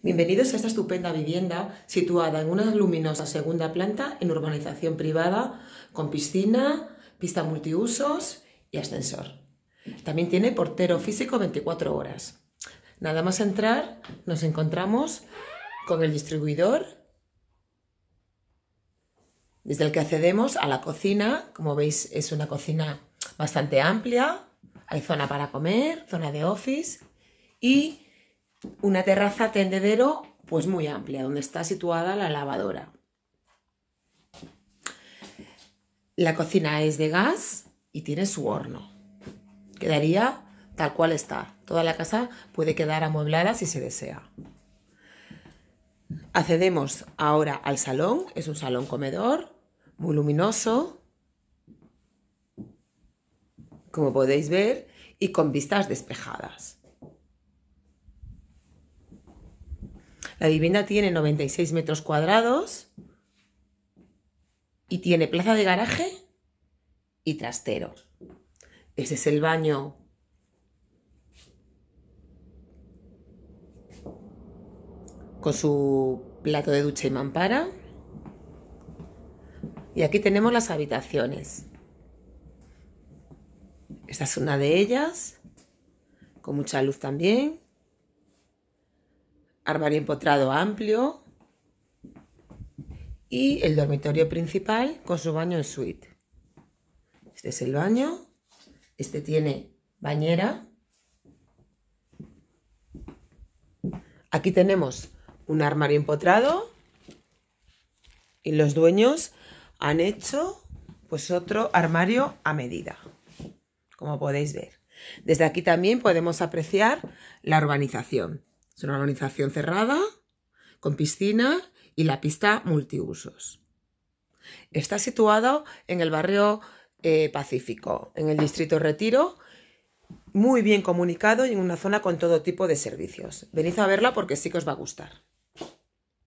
Bienvenidos a esta estupenda vivienda situada en una luminosa segunda planta en urbanización privada con piscina, pista multiusos y ascensor. También tiene portero físico 24 horas. Nada más entrar nos encontramos con el distribuidor desde el que accedemos a la cocina. Como veis es una cocina bastante amplia. Hay zona para comer, zona de office y una terraza tendedero pues muy amplia, donde está situada la lavadora. La cocina es de gas y tiene su horno. Quedaría tal cual está. Toda la casa puede quedar amueblada si se desea. Accedemos ahora al salón. Es un salón comedor, muy luminoso, como podéis ver, y con vistas despejadas. La vivienda tiene 96 metros cuadrados y tiene plaza de garaje y trastero. Ese es el baño. Con su plato de ducha y mampara. Y aquí tenemos las habitaciones. Esta es una de ellas, con mucha luz también armario empotrado amplio y el dormitorio principal con su baño en suite. Este es el baño, este tiene bañera. Aquí tenemos un armario empotrado y los dueños han hecho pues otro armario a medida, como podéis ver. Desde aquí también podemos apreciar la urbanización. Es una organización cerrada, con piscina y la pista multiusos. Está situado en el barrio eh, Pacífico, en el distrito Retiro, muy bien comunicado y en una zona con todo tipo de servicios. Venid a verla porque sí que os va a gustar.